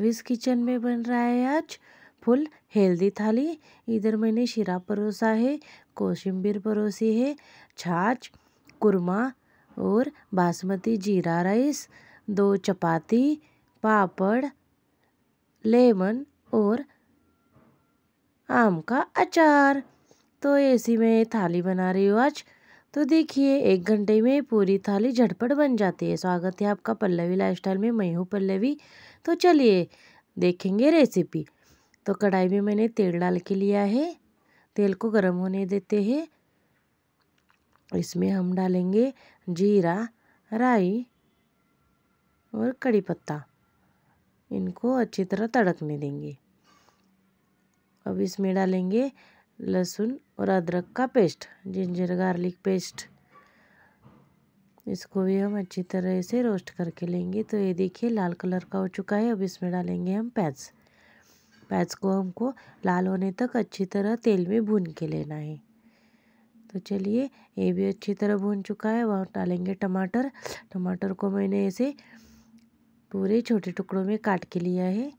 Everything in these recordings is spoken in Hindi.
रविस किचन में बन रहा है आज फुल हेल्दी थाली इधर मैंने शिरा परोसा है कोशिम्बिर परोसी है छाछ कुरमा और बासमती जीरा राइस दो चपाती पापड़ लेमन और आम का अचार तो ऐसी मैं थाली बना रही हूँ आज तो देखिए एक घंटे में पूरी थाली झटपट बन जाती है स्वागत है आपका पल्लवी लाइफस्टाइल में मैं हूँ पल्लवी तो चलिए देखेंगे रेसिपी तो कढ़ाई में मैंने तेल डाल के लिया है तेल को गर्म होने देते हैं इसमें हम डालेंगे जीरा राई और कड़ी पत्ता इनको अच्छी तरह तड़कने देंगे अब इसमें डालेंगे लहसुन और अदरक का पेस्ट जिंजर गार्लिक पेस्ट इसको भी हम अच्छी तरह से रोस्ट करके लेंगे तो ये देखिए लाल कलर का हो चुका है अब इसमें डालेंगे हम प्याज प्याज को हमको लाल होने तक अच्छी तरह तेल में भून के लेना है तो चलिए ये भी अच्छी तरह भून चुका है वहाँ डालेंगे टमाटर टमाटर को मैंने ऐसे पूरे छोटे टुकड़ों में काट के लिया है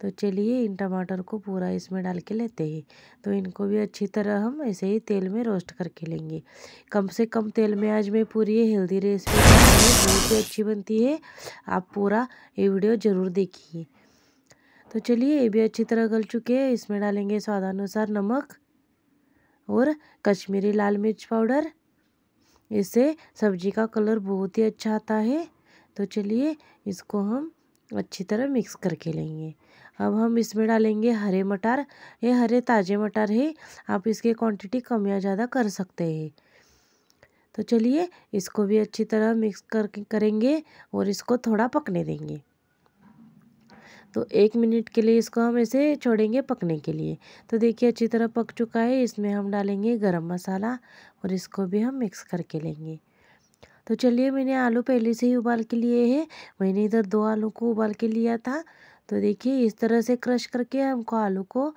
तो चलिए इन टमाटर को पूरा इसमें डाल के लेते हैं तो इनको भी अच्छी तरह हम ऐसे ही तेल में रोस्ट करके लेंगे कम से कम तेल में आज मैं पूरी हेल्दी रेसिपी बहुत ही अच्छी बनती है आप पूरा ये वीडियो ज़रूर देखिए तो चलिए ये भी अच्छी तरह गल चुके हैं इसमें डालेंगे स्वादानुसार नमक और कश्मीरी लाल मिर्च पाउडर इससे सब्जी का कलर बहुत ही अच्छा आता है तो चलिए इसको हम अच्छी तरह मिक्स करके लेंगे अब हम इसमें डालेंगे हरे मटर ये हरे ताज़े मटर है आप इसकी क्वांटिटी कम या ज़्यादा कर सकते हैं तो चलिए इसको भी अच्छी तरह मिक्स कर करेंगे और इसको थोड़ा पकने देंगे तो एक मिनट के लिए इसको हम ऐसे छोड़ेंगे पकने के लिए तो देखिए अच्छी तरह पक चुका है इसमें हम डालेंगे गरम मसाला और इसको भी हम मिक्स करके लेंगे तो चलिए मैंने आलू पहले से ही उबाल के लिए है मैंने इधर दो आलू को उबाल के लिया था तो देखिए इस तरह से क्रश करके हमको आलू को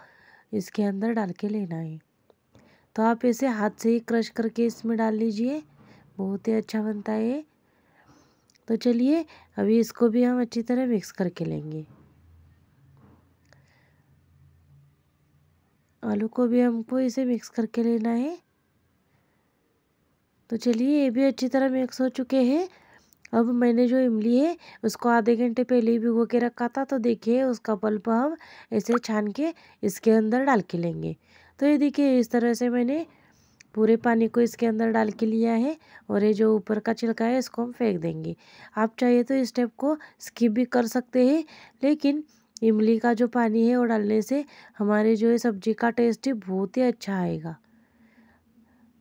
इसके अंदर डाल के लेना है तो आप इसे हाथ से ही क्रश करके इसमें डाल लीजिए बहुत ही अच्छा बनता है तो चलिए अभी इसको भी हम अच्छी तरह मिक्स करके लेंगे आलू को भी हमको इसे मिक्स करके लेना है तो चलिए ये भी अच्छी तरह मिक्स हो चुके हैं अब मैंने जो इमली है उसको आधे घंटे पहले ही भिगो के रखा था तो देखिए उसका पल्प हम ऐसे छान के इसके अंदर डाल के लेंगे तो ये देखिए इस तरह से मैंने पूरे पानी को इसके अंदर डाल के लिया है और ये जो ऊपर का छिलका है इसको हम फेंक देंगे आप चाहिए तो इस स्टेप को स्किप भी कर सकते हैं लेकिन इमली का जो पानी है वो डालने से हमारे जो है सब्जी का टेस्ट ही बहुत ही अच्छा आएगा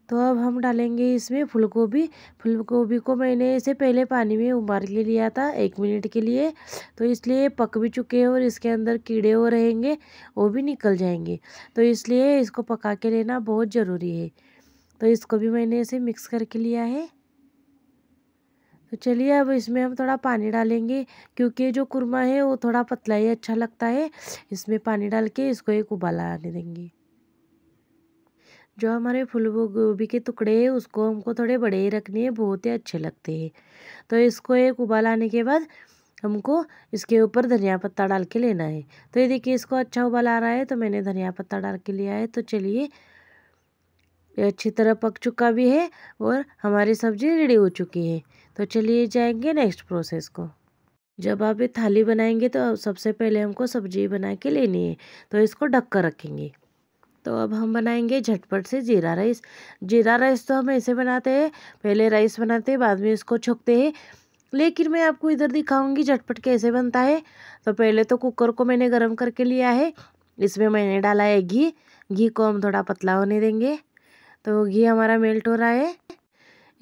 तो अब हम डालेंगे इसमें फूलगोभी फूलगोभी को मैंने इसे पहले पानी में उबार के लिया था एक मिनट के लिए तो इसलिए पक भी चुके हैं और इसके अंदर कीड़े हो रहेंगे वो भी निकल जाएंगे तो इसलिए इसको पका के लेना बहुत ज़रूरी है तो इसको भी मैंने इसे मिक्स करके लिया है तो चलिए अब इसमें हम थोड़ा पानी डालेंगे क्योंकि जो कुरमा है वो थोड़ा पतला ही अच्छा लगता है इसमें पानी डाल के इसको एक उबाला आने देंगे जो हमारे फूल गोभी के टुकड़े हैं उसको हमको थोड़े बड़े ही रखने हैं बहुत ही अच्छे लगते हैं तो इसको एक उबाल आने के बाद हमको इसके ऊपर धनिया पत्ता डाल के लेना है तो ये देखिए इसको अच्छा उबाल आ रहा है तो मैंने धनिया पत्ता डाल के लिया है तो चलिए ये अच्छी तरह पक चुका भी है और हमारी सब्ज़ी रेडी हो चुकी है तो चलिए जाएंगे नेक्स्ट प्रोसेस को जब आप ये थाली बनाएंगे तो सबसे पहले हमको सब्ज़ी बना के लेनी है तो इसको ढक कर रखेंगे तो अब हम बनाएंगे झटपट से जीरा राइस जीरा राइस तो हम ऐसे बनाते हैं पहले राइस बनाते हैं बाद में इसको छुकते हैं लेकिन मैं आपको इधर दिखाऊंगी झटपट कैसे बनता है तो पहले तो कुकर को मैंने गर्म करके लिया है इसमें मैंने डाला है घी घी को हम थोड़ा पतला होने देंगे तो घी हमारा मेल्ट हो रहा है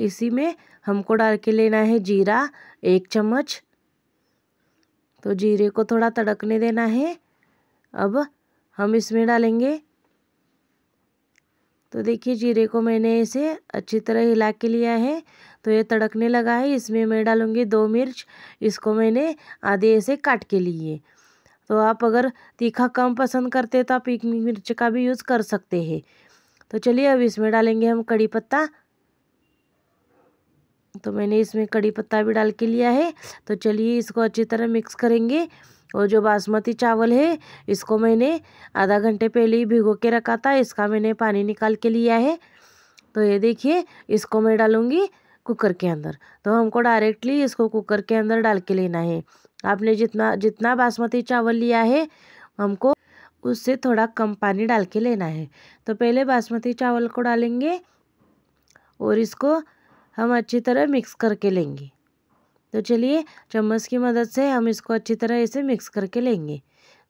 इसी में हमको डाल के लेना है जीरा एक चम्मच तो जीरे को थोड़ा तड़कने देना है अब हम इसमें डालेंगे तो देखिए जीरे को मैंने इसे अच्छी तरह हिला के लिया है तो ये तड़कने लगा है इसमें मैं डालूँगी दो मिर्च इसको मैंने आधे ऐसे काट के लिए तो आप अगर तीखा कम पसंद करते तो आप एक मिर्च का भी यूज़ कर सकते हैं तो चलिए अब इसमें डालेंगे हम कड़ी पत्ता तो मैंने इसमें कड़ी पत्ता भी डाल के लिया है तो चलिए इसको अच्छी तरह मिक्स करेंगे और जो बासमती चावल है इसको मैंने आधा घंटे पहले ही भिगो के रखा था इसका मैंने पानी निकाल के लिया है तो ये देखिए इसको मैं डालूँगी कुकर के अंदर तो हमको डायरेक्टली इसको कुकर के अंदर डाल के लेना है आपने जितना जितना बासमती चावल लिया है हमको उससे थोड़ा कम पानी डाल के लेना है तो पहले बासमती चावल को डालेंगे और इसको हम अच्छी तरह मिक्स करके लेंगे तो चलिए चम्मच की मदद से हम इसको अच्छी तरह इसे मिक्स करके लेंगे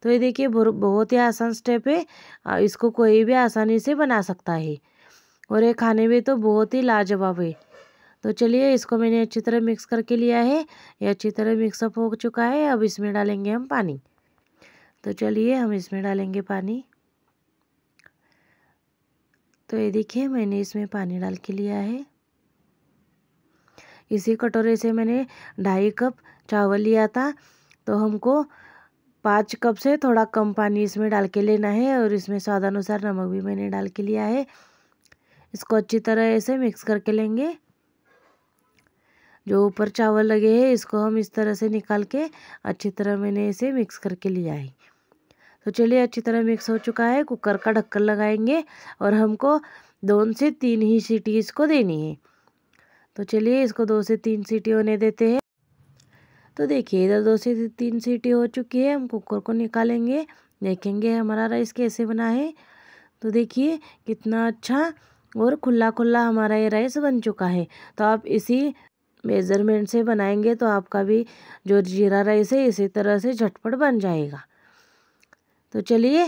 तो ये देखिए बहुत ही आसान स्टेप है इसको कोई भी आसानी से बना सकता है और ये खाने में तो बहुत ही लाजवाब है तो चलिए इसको मैंने अच्छी तरह मिक्स करके लिया है ये अच्छी तरह मिक्सअप हो चुका है अब इसमें डालेंगे हम पानी तो चलिए हम इसमें डालेंगे पानी तो ये देखिए मैंने इसमें पानी डाल के लिया है इसी कटोरे से मैंने ढाई कप चावल लिया था तो हमको पाँच कप से थोड़ा कम पानी इसमें डाल के लेना है और इसमें स्वाद अनुसार नमक भी मैंने डाल के लिया है इसको अच्छी तरह ऐसे मिक्स करके लेंगे जो ऊपर चावल लगे हैं इसको हम इस तरह से निकाल के अच्छी तरह मैंने इसे मिक्स करके लिया है तो चलिए अच्छी तरह मिक्स हो चुका है कुकर का ढक्कन लगाएंगे और हमको दोन से तीन ही सीटी इसको देनी है तो चलिए इसको दो से तीन सीटी होने देते हैं तो देखिए इधर दो से तीन सीटी हो चुकी है हम कुकर को निकालेंगे देखेंगे हमारा राइस कैसे बना है तो देखिए कितना अच्छा और खुला खुला हमारा ये राइस बन चुका है तो आप इसी मेज़रमेंट से बनाएंगे तो आपका भी जो जीरा राइस है इसी तरह से झटपट बन जाएगा तो चलिए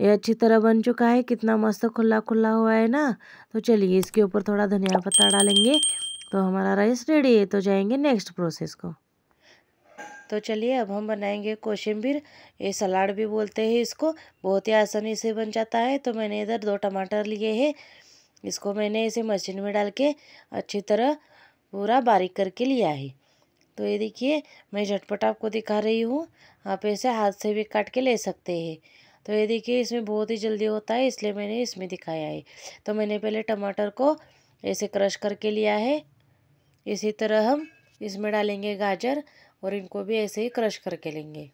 ये अच्छी तरह बन चुका है कितना मस्त खुला खुला हुआ है ना तो चलिए इसके ऊपर थोड़ा धनिया पत्ता डालेंगे तो हमारा राइस रेडी है तो जाएंगे नेक्स्ट प्रोसेस को तो चलिए अब हम बनाएंगे कोशिम्बिर ये सलाड भी बोलते हैं इसको बहुत ही आसानी से बन जाता है तो मैंने इधर दो टमाटर लिए हैं इसको मैंने इसे मशीन में डाल के अच्छी तरह पूरा बारीक करके लिया है तो ये देखिए मैं झटपट आपको दिखा रही हूँ आप ऐसे हाथ से भी काट के ले सकते हैं तो ये देखिए इसमें बहुत ही जल्दी होता है इसलिए मैंने इसमें दिखाया है तो मैंने पहले टमाटर को ऐसे क्रश करके लिया है इसी तरह हम इसमें डालेंगे गाजर और इनको भी ऐसे ही क्रश करके लेंगे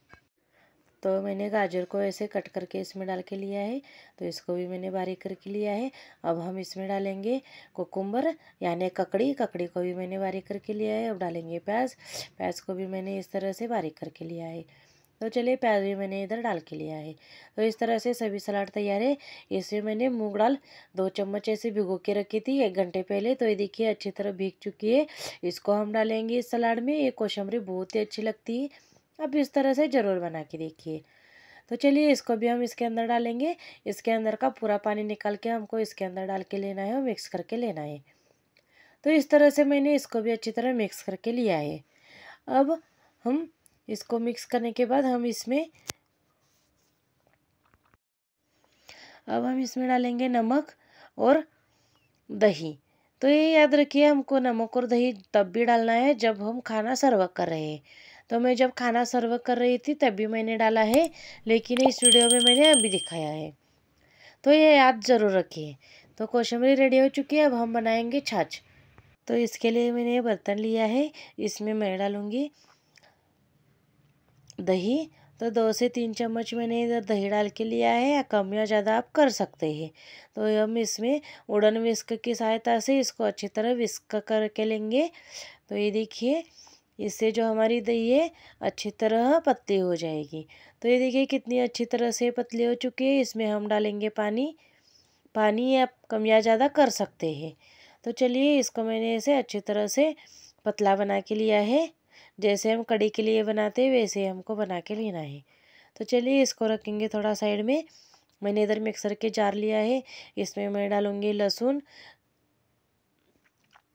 तो मैंने गाजर को ऐसे कट करके इसमें डाल के लिया है तो इसको भी मैंने बारीक करके लिया है अब हम इसमें डालेंगे कोकुम्बर यानी ककड़ी ककड़ी को भी मैंने बारीक करके लिया है अब डालेंगे प्याज प्याज को भी मैंने इस तरह से बारीक करके लिया है तो चलिए प्याज भी मैंने इधर डाल के लिया है तो इस तरह से सभी सलाद तैयार है इसमें मैंने मूंग दाल दो चम्मच ऐसे भिगो के रखी थी एक घंटे पहले तो ये देखिए अच्छी तरह भीग चुकी है इसको हम डालेंगे इस सलाद में ये कोशमरी बहुत ही अच्छी लगती है आप इस तरह से ज़रूर बना के देखिए तो चलिए इसको भी हम इसके अंदर डालेंगे इसके अंदर का पूरा पानी निकाल के हमको इसके अंदर डाल के लेना है और मिक्स करके लेना है तो इस तरह से मैंने इसको भी अच्छी तरह मिक्स करके लिया है अब हम इसको मिक्स करने के बाद हम इसमें अब हम इसमें डालेंगे नमक और दही तो ये याद रखिए हमको नमक और दही तब भी डालना है जब हम खाना सर्व कर रहे हैं तो मैं जब खाना सर्व कर रही थी तब भी मैंने डाला है लेकिन इस वीडियो में मैंने अभी दिखाया है तो ये याद ज़रूर रखिए तो कोशमरी रेडी हो चुकी है अब हम बनाएंगे छाछ तो इसके लिए मैंने ये बर्तन लिया है इसमें मैं डालूँगी दही तो दो से तीन चम्मच मैंने इधर दही डाल के लिया है या कम या ज़्यादा आप कर सकते हैं तो हम इसमें उड़न विस्क की सहायता से इसको अच्छी तरह विस्क करके लेंगे तो ये देखिए इससे जो हमारी दही है अच्छी तरह पतली हो जाएगी तो ये देखिए कितनी अच्छी तरह से पतली हो चुकी है इसमें हम डालेंगे पानी पानी आप कम या ज़्यादा कर सकते हैं तो चलिए इसको मैंने इसे अच्छी तरह से पतला बना के लिया है जैसे हम कड़ी के लिए बनाते हैं वैसे हमको बना के लेना है तो चलिए इसको रखेंगे थोड़ा साइड में मैंने इधर मिक्सर के जार लिया है इसमें मैं डालूँगी लहसुन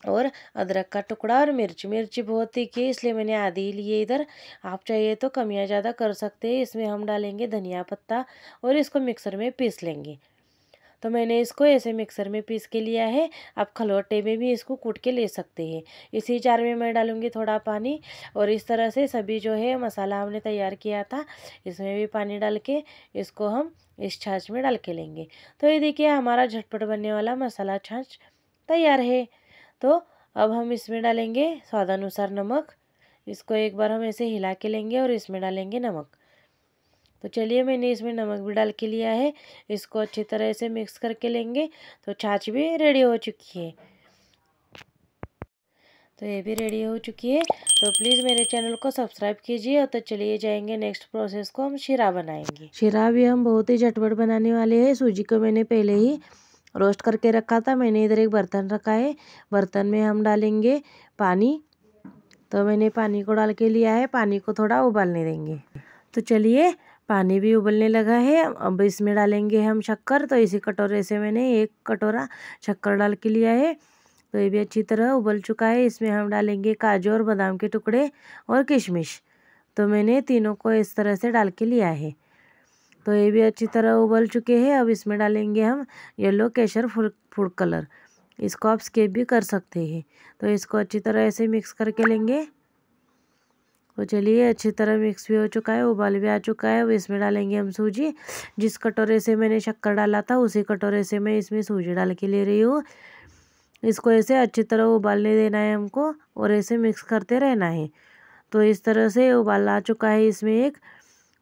और अदरक का टुकड़ा और मिर्च मिर्च बहुत तीखी है इसलिए मैंने आधी ही लिए इधर आप चाहिए तो कमियाँ ज़्यादा कर सकते हैं इसमें हम डालेंगे धनिया पत्ता और इसको मिक्सर में पीस लेंगे तो मैंने इसको ऐसे मिक्सर में पीस के लिया है आप खलौटे में भी इसको कूट के ले सकते हैं इसी जार में मैं डालूँगी थोड़ा पानी और इस तरह से सभी जो है मसाला हमने तैयार किया था इसमें भी पानी डाल के इसको हम इस छाछ में डाल के लेंगे तो ये देखिए हमारा झटपट बनने वाला मसाला छाछ तैयार है तो अब हम इसमें डालेंगे स्वादानुसार नमक इसको एक बार हम ऐसे हिला के लेंगे और इसमें डालेंगे नमक तो चलिए मैंने इसमें नमक भी डाल के लिया है इसको अच्छी तरह से मिक्स करके लेंगे तो छाछ भी रेडी हो चुकी है तो ये भी रेडी हो चुकी है तो प्लीज़ मेरे चैनल को सब्सक्राइब कीजिए और तो चलिए जाएंगे नेक्स्ट प्रोसेस को हम शिरा बनाएंगे शिरा भी हम बहुत ही झटपट बनाने वाले हैं सूजी को मैंने पहले ही रोस्ट करके रखा था मैंने इधर एक बर्तन रखा है बर्तन में हम डालेंगे पानी तो मैंने पानी को डाल के लिया है पानी को थोड़ा उबालने देंगे तो चलिए पानी भी उबलने लगा है अब इसमें डालेंगे हम शक्कर तो इसी कटोरे से मैंने एक कटोरा शक्कर डाल के लिया है तो ये भी अच्छी तरह उबल चुका है इसमें हम डालेंगे काजू और बादाम के टुकड़े और किशमिश तो मैंने तीनों को इस तरह से डाल के लिया है तो ये भी अच्छी तरह उबल चुके हैं अब इसमें डालेंगे हम येलो केशर फूड फूड कलर इसको आप स्केप भी कर सकते हैं तो इसको अच्छी तरह ऐसे मिक्स करके लेंगे तो चलिए अच्छी तरह मिक्स भी हो चुका है उबाल भी आ चुका है अब इसमें डालेंगे हम सूजी जिस कटोरे से मैंने शक्कर डाला था उसी कटोरे से मैं इसमें सूजी डाल के ले रही हूँ इसको ऐसे अच्छी तरह उबालने देना है हमको और ऐसे मिक्स करते रहना है तो इस तरह से उबाल आ चुका है इसमें एक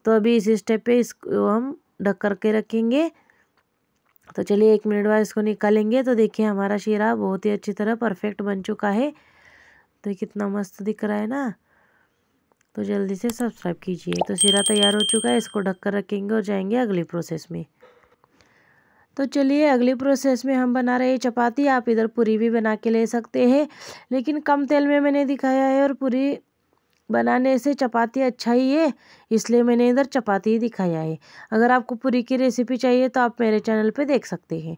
तो अभी इसी स्टेप पर इसको हम ढक करके रखेंगे तो चलिए एक मिनट बाद इसको निकालेंगे तो देखिए हमारा शीरा बहुत ही अच्छी तरह परफेक्ट बन चुका है तो कितना मस्त दिख रहा है ना तो जल्दी से सब्सक्राइब कीजिए तो सिरा तैयार हो चुका है इसको ढककर रखेंगे और जाएंगे अगली प्रोसेस में तो चलिए अगली प्रोसेस में हम बना रहे हैं चपाती आप इधर पूरी भी बना के ले सकते हैं लेकिन कम तेल में मैंने दिखाया है और पूरी बनाने से चपाती अच्छा ही है इसलिए मैंने इधर चपाती ही दिखाया है अगर आपको पूरी की रेसिपी चाहिए तो आप मेरे चैनल पे देख सकते हैं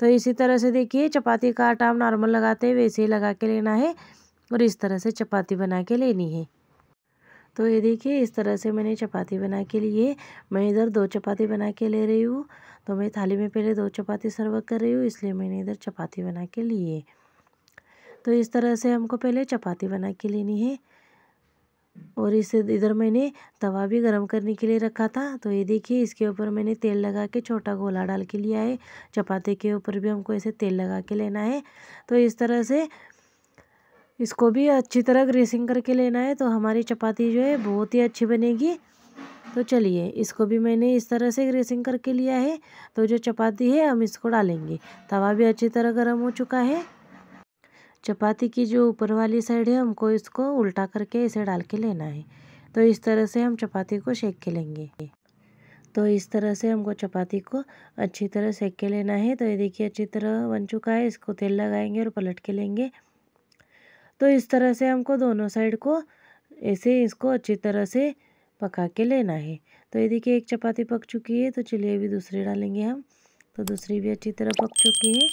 तो इसी तरह से देखिए चपाती का आटा हम नॉर्मल लगाते हैं वैसे ही लगा के लेना है और इस तरह से चपाती बना के लेनी है तो ये देखिए इस तरह से मैंने चपाती बना के लिए मैं इधर दो चपाती बना के ले रही हूँ तो मैं थाली में पहले दो चपाती सर्व कर रही हूँ इसलिए मैंने इधर चपाती बना के लिए तो इस तरह से हमको पहले चपाती बना के लेनी है और इसे इधर मैंने तवा भी गरम करने के लिए रखा था तो ये देखिए इसके ऊपर मैंने तेल लगा के छोटा गोला डाल के लिया है चपाती के ऊपर भी हमको ऐसे तेल लगा के लेना है तो इस तरह से इसको भी अच्छी तरह ग्रेसिंग करके लेना है तो हमारी चपाती जो है बहुत ही अच्छी बनेगी तो चलिए इसको भी मैंने इस तरह से ग्रेसिंग करके लिया है तो जो चपाती है हम इसको डालेंगे तवा भी अच्छी तरह गर्म हो चुका है चपाती की जो ऊपर वाली साइड है हमको इसको उल्टा करके इसे डाल के लेना है तो इस तरह से हम चपाती को सेक के लेंगे तो इस तरह से हमको चपाती को अच्छी तरह सेक के लेना है तो ये देखिए अच्छी तरह बन चुका है इसको तेल लगाएंगे और पलट के लेंगे तो इस तरह से हमको दोनों साइड को ऐसे इसको अच्छी तरह से पका के लेना है तो ये देखिए एक चपाती पक चुकी है तो चलिए अभी दूसरी डालेंगे हम तो दूसरी भी अच्छी तरह पक चुकी है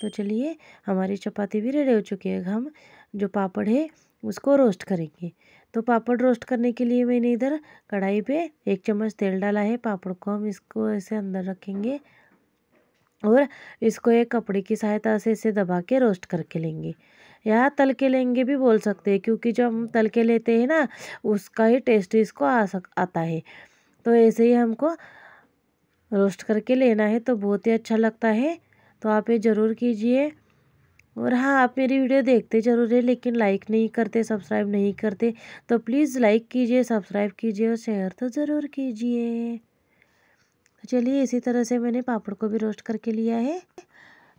तो चलिए हमारी चपाती भी रेडी हो चुकी है हम जो पापड़ है उसको रोस्ट करेंगे तो पापड़ रोस्ट करने के लिए मैंने इधर कढ़ाई पे एक चम्मच तेल डाला है पापड़ को हम इसको ऐसे अंदर रखेंगे और इसको एक कपड़े की सहायता से इसे दबा के रोस्ट करके लेंगे या तल के लेंगे भी बोल सकते हैं क्योंकि जो हम तल के लेते हैं ना उसका ही टेस्ट इसको आ सक आता है तो ऐसे ही हमको रोस्ट करके लेना है तो बहुत ही अच्छा लगता है तो आप ये ज़रूर कीजिए और हाँ आप मेरी वीडियो देखते ज़रूर है लेकिन लाइक नहीं करते सब्सक्राइब नहीं करते तो प्लीज़ लाइक कीजिए सब्सक्राइब कीजिए और शेयर तो ज़रूर कीजिए तो चलिए इसी तरह से मैंने पापड़ को भी रोस्ट करके लिया है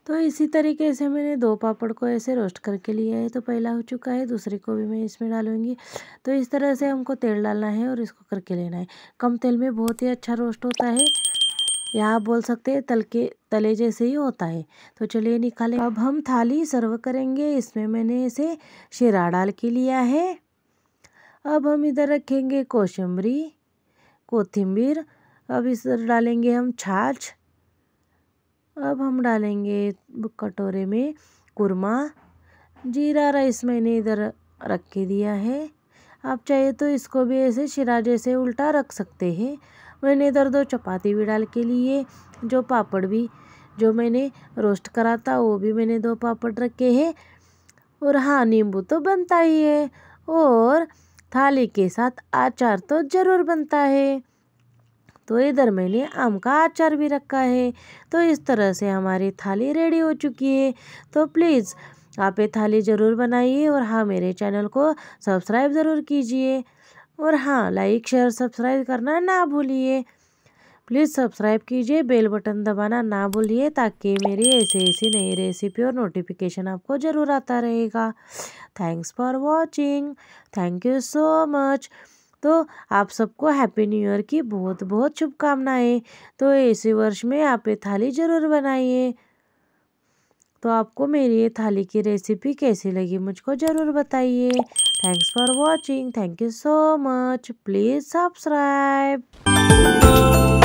तो इसी तरीके से मैंने दो पापड़ को ऐसे रोस्ट करके लिया है तो पहला हो चुका है दूसरे को भी मैं इसमें डालूंगी तो इस तरह से हमको तेल डालना है और इसको करके लेना है कम तेल में बहुत ही अच्छा रोस्ट होता है या आप बोल सकते हैं तल के तले जैसे ही होता है तो चलिए निकालें अब हम थाली सर्व करेंगे इसमें मैंने इसे शेरा डाल के लिया है अब हम इधर रखेंगे कोशिमरी कोथिम्बीर अब इस डालेंगे हम छाछ अब हम डालेंगे कटोरे में कुरमा जीरा राइस मैंने इधर रख के दिया है आप चाहे तो इसको भी ऐसे शिरा जैसे उल्टा रख सकते हैं मैंने इधर दो चपाती भी डाल के लिए जो पापड़ भी जो मैंने रोस्ट करा था वो भी मैंने दो पापड़ रखे हैं और हाँ नींबू तो बनता ही है और थाली के साथ अचार तो ज़रूर बनता है तो इधर मैंने आम का अचार भी रखा है तो इस तरह से हमारी थाली रेडी हो चुकी है तो प्लीज़ आप ये थाली ज़रूर बनाइए और हाँ मेरे चैनल को सब्सक्राइब ज़रूर कीजिए और हाँ लाइक शेयर सब्सक्राइब करना ना भूलिए प्लीज़ सब्सक्राइब कीजिए बेल बटन दबाना ना भूलिए ताकि मेरी ऐसी ऐसी नई रेसिपी और नोटिफिकेशन आपको ज़रूर आता रहेगा thanks for watching thank you so much तो आप सबको हैप्पी न्यू ईयर की बहुत बहुत शुभकामनाएं तो ऐसे वर्ष में आप ये थाली ज़रूर बनाइए तो आपको मेरी ये थाली की रेसिपी कैसी लगी मुझको ज़रूर बताइए thanks for watching thank you so much please subscribe